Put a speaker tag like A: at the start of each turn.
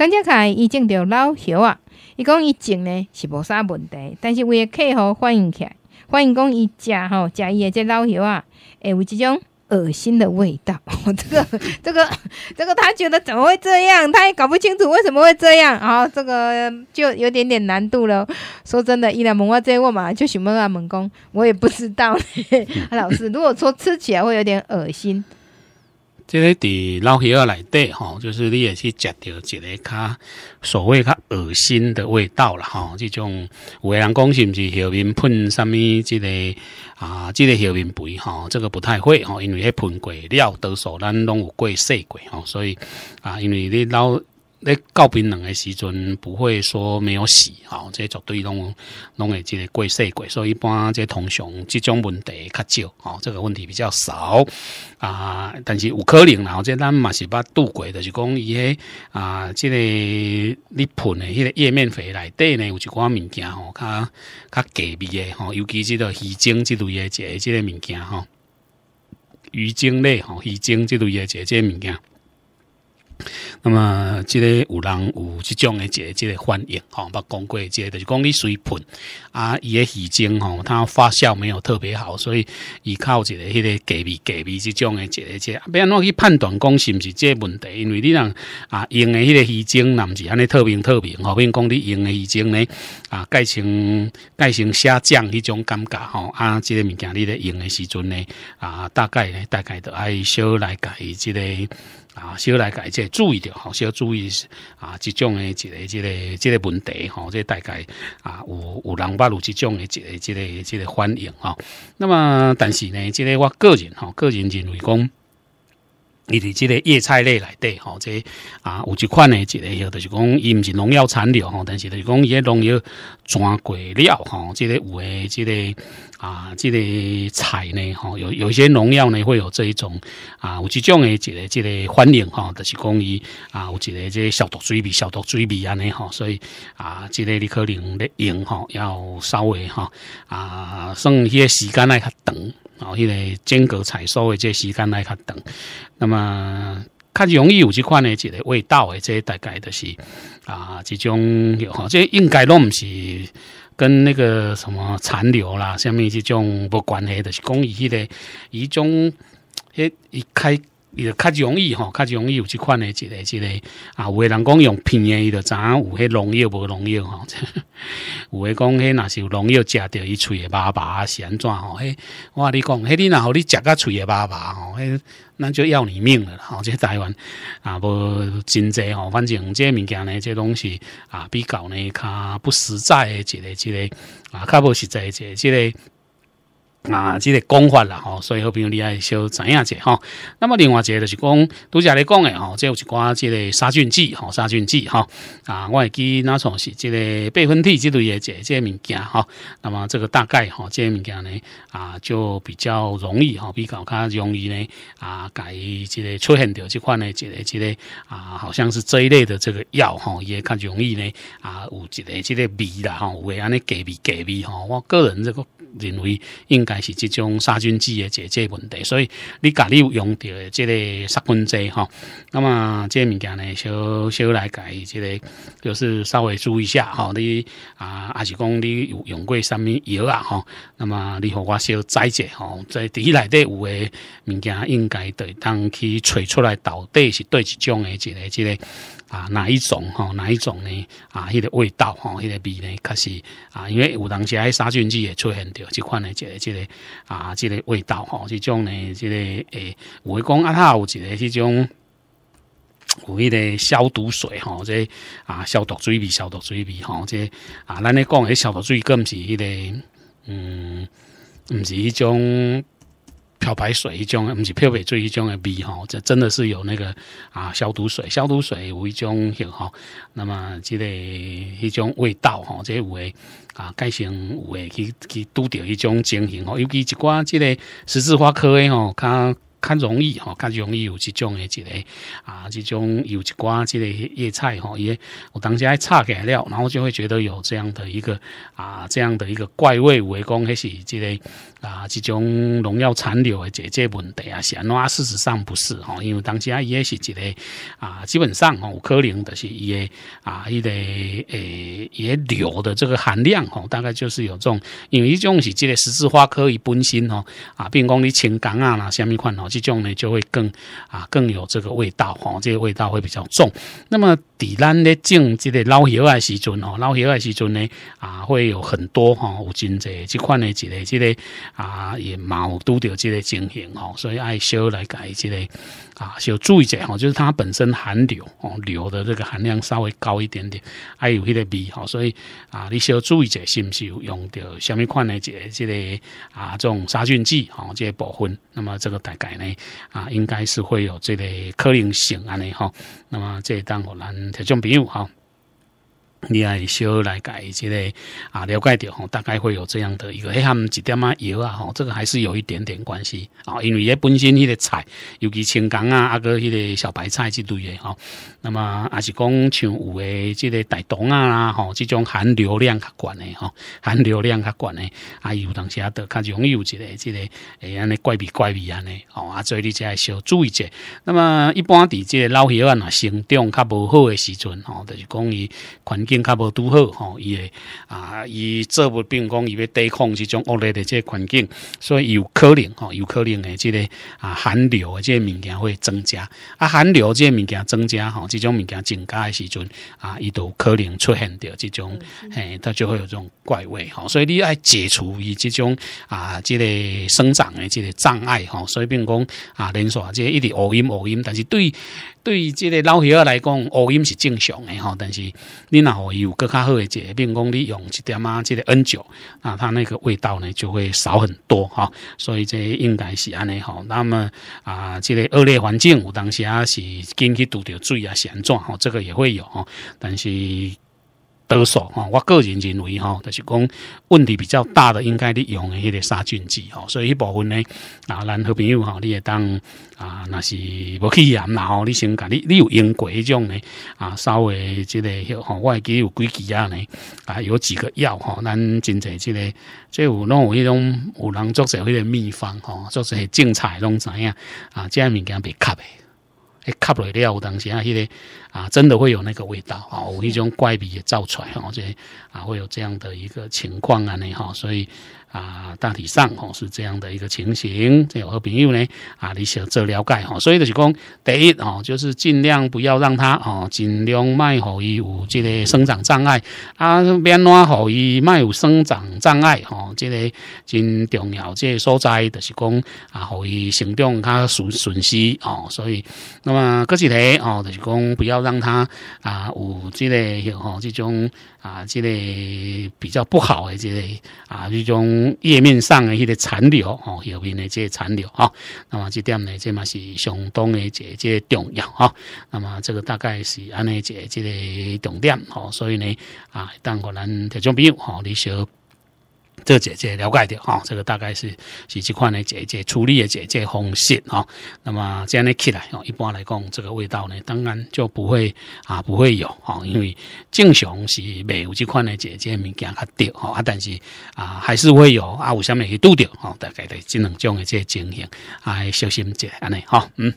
A: 张家凯伊种钓老油啊，伊讲伊种呢是无啥问题，但是为了客户欢迎起，来，欢迎讲伊食吼，食伊个这老油啊，会有即种。恶心的味道，我 这个、这个、这个，他觉得怎么会这样，他也搞不清楚为什么会这样，啊，这个就有点点难度了。说真的，一来门外这问嘛，就询问阿门工，我也不知道咧。老师，如果说吃起来会有点恶心。即个伫老些内底吼，就是你也去食到一个较所谓较恶心的味道啦吼。即种卫生讲是毋是下面喷什么即个啊？即个下面肥吼，这个不太会吼，因为迄喷过料，多数咱拢有过细过吼，所以啊，因为你老。咧搞冰冷的时阵，不会说没有死，吼，这绝对拢拢会即个过世鬼，所以一般即通常即种问题较少，吼，这个问题比较少啊。但是有可能，然后这咱嘛是捌拄过，就是讲伊个啊，即个你盆的迄个页面肥来底呢，有一寡物件吼，较较隔别诶吼，尤其即个鱼精之类诶，即即个物件吼，鱼精类吼，鱼精之类诶，即即个物件。那么，即个有人有即种诶，即即个反应，吼，把讲过即个，就讲你水喷啊，伊个鱼精吼，它发酵没有特别好，所以依靠一个迄个隔鼻、隔鼻即种诶，即即要安怎去判断讲是毋是即个问题？因为你人啊用诶迄个鱼精，那毋是安尼透明透明，面讲你用诶鱼精呢？啊，改成改成下降迄种感觉，吼啊，即个物件你咧用诶时阵呢？啊，大概咧，大概都爱小来改即个。啊，需要大家即注意着，吼，需要注意啊，即种诶一个、一个、一个问题，吼，即大概啊，有有人捌有即种诶一个、一个、一个反应吼。那么，但是呢，即个我个人，哈，个人认为讲。你的这个叶菜类来对，吼，这啊，有一款诶，这个就是讲，伊毋是农药残留吼，但是就是讲，伊个农药转过料吼，这个有诶，这个啊，这个菜呢，吼，有有些农药呢，会有这一种啊，有一种诶，这个这个反应吼，就是讲伊啊，有这个即消毒水笔、消毒水笔安尼吼，所以啊，这个你可能咧用吼，要稍微吼啊，剩个时间来较等。哦，那个间隔采收的这时间来较等，那么较容易有这款的一个味道的，这大概的是啊，这种有这应该都毋是跟那个什么残留啦，下面这种无关系的，是讲伊个一种一一开。伊就较容易吼，较容易有即款诶一个一个啊！有诶人讲用片诶，伊就影有迄农药无农药吼？有诶讲迄若是有农药食着伊喙嘴巴巴安怎吼！嘿，我甲你讲迄你若互你食喙诶巴巴吼，嘿，咱就要你命了啦！即 台湾啊无真侪吼，反正即物件呢，即拢是啊比较呢较不实在诶一个一个啊较无实在个一个。啊，这个讲法啦，吼，所以好朋友你爱小知影者吼。那么另外一个就是讲，独家来讲诶，吼，即有一寡即个杀菌剂，吼，杀菌剂，吼。啊，我也记那从是即个百分体之类的这这物件吼。那么这个大概吼，这个物件呢啊，就比较容易吼，比较较容易呢啊，改即个出现着即款诶，这个这个啊，好像是这一类的这个药吼，也较容易呢啊，有一个这个味啦，吼，有安尼隔味隔味，吼，我个人这个。认为应该是这种杀菌剂诶解决问题，所以你家有用到即个杀菌剂哈，那么即物件呢，小小来改即个，就是稍微注意一下哈。你啊，还是讲你用过什物药啊哈，那么你和我少再解哈，在底内底有诶物件，应该得当去找出来，到底是对一种诶即个即个。啊，哪一种哈？哪一种呢？啊，迄个味道哈，迄个味呢，确实啊，因为有当些杀菌剂也出现着即款的即个即个啊，即个味道哈，即种呢，即个诶，我会讲啊，它有一个即种，有一个消毒水吼，即啊消毒水味，消毒水味吼，即啊，咱咧讲迄消毒水，更毋是迄个，嗯，毋是迄种。漂白水一种，毋是漂白水一种的味吼，这真的是有那个啊消毒水，消毒水有一种吼，那么这个迄种味道吼，这有诶啊，改成有诶去去拄着一种情形吼，尤其一寡这个十字花科诶吼，它。较容易哦较容易有这种的一个啊，这种有一瓜这个叶菜哈，也我当时还炒来了，然后就会觉得有这样的一个啊，这样的一个怪味，围讲还是这个啊，这种农药残留的这这问题啊，安怎、啊？事实上不是吼，因为当下也是一个啊，基本上吼，有可能的是也啊，一个诶也硫的这个含量吼，大概就是有这种，因为伊种是这个十字花科伊本身吼啊，并讲你青梗啊啦什么款哦。这种呢就会更啊更有这个味道哈，这个味道会比较重。那么，底咱咧种这个老叶爱时阵哦，老叶爱时阵呢啊会有很多哈有真济即款的这个这个啊也冇拄着这个情形哦，所以爱修来改这个。啊，要注意者吼，就是它本身含硫哦，硫的这个含量稍微高一点点，还有迄个味所以啊，你要注意者，是不是有用到什么款的这这类啊这种杀菌剂哦，这些部分，那么这个大概呢啊，应该是会有这类可能性安尼哈，那么这当然我来听众朋友哈。你爱小来改一下，啊，了解掉吼，大概会有这样的一个，嘿，他们点啊油啊吼，这个还是有一点点关系啊，因为也本身迄个菜，尤其青江啊啊个迄个小白菜之类的吼，那么也是讲像有诶，即个大冬啊啦吼，这种含流量较悬的吼，含流量较悬的，啊，有当时啊，得较容易有一个即个诶，安尼怪味怪味安尼吼，啊，所以你就要小注意者。那么一般伫即老鱼啊生长较无好诶时阵吼，就是讲伊环。健康无拄好，吼，伊会啊，伊做不，并讲伊要抵抗即种恶劣的个环境，所以有可能，吼，有可能诶，即个啊寒流诶，即个物件会增加，啊寒流这物件增加，吼，即种物件增加诶时阵，啊，伊都可能出现着即种，诶，它就会有这种怪味，吼，所以你爱解除以即种啊，这个生长诶即个障碍，吼，所以并讲啊，连锁啊，这一直恶因恶因，但是对。对于这个老鱼儿来讲，乌阴是正常的哈，但是你那有个较好的解，并讲你用一点啊，这个 N 九啊，它那个味道呢就会少很多哈，所以这应该是安尼哈。那么啊，这个恶劣环境，有当时啊是进去堵着水啊，安怎哈，这个也会有哈，但是。得手哈，我个人认为哈，就是讲问题比较大的，应该你用的迄个杀菌剂哈，所以一部分呢，啊，咱好朋友哈，你也当啊，那是无去啊，啦吼，你先讲，你你有用过迄种呢啊，稍微即个，吼，我会记有几支啊呢，啊，有几个药吼，咱真侪即个，即有弄有迄种有人作成迄个秘方吼，作成是菜拢知影啊，即个物件比的，吸了里料东西啊，这些啊，真的会有那个味道啊，一种怪笔也造出来，这啊，会有这样的一个情况啊，那哈，所以。啊，大体上吼是这样的一个情形，这有小朋友呢，啊，你想做了解吼，所以就是讲，第一哦，就是尽量不要让他哦，尽量卖好伊有这个生长障碍啊，免乱好伊卖有生长障碍哦，这个真重要，这个所在就是讲啊，好伊成长他损损失哦，所以那么各几条哦，就是讲不要让他啊有这类吼这种啊这类比较不好的这类啊这种。页面上的迄个残留，哦，右边的这残留，哦，那么这点呢，这嘛是相当的这这重要，哦，那么这个大概是安尼这这个重点，哦，所以呢，啊，当可能众种友哦，你说。这姐姐了解的哈，这个大概是是这款的姐姐处理的姐姐方式哈。那么这样的起来哦，一般来讲这个味道呢当然就不会啊不会有哈，因为正常是没有这款的姐姐物件哈掉哈，但是啊还是会有啊，有什么去堵掉哈？大概的这两种的这些情形啊，小心一安尼哈，嗯。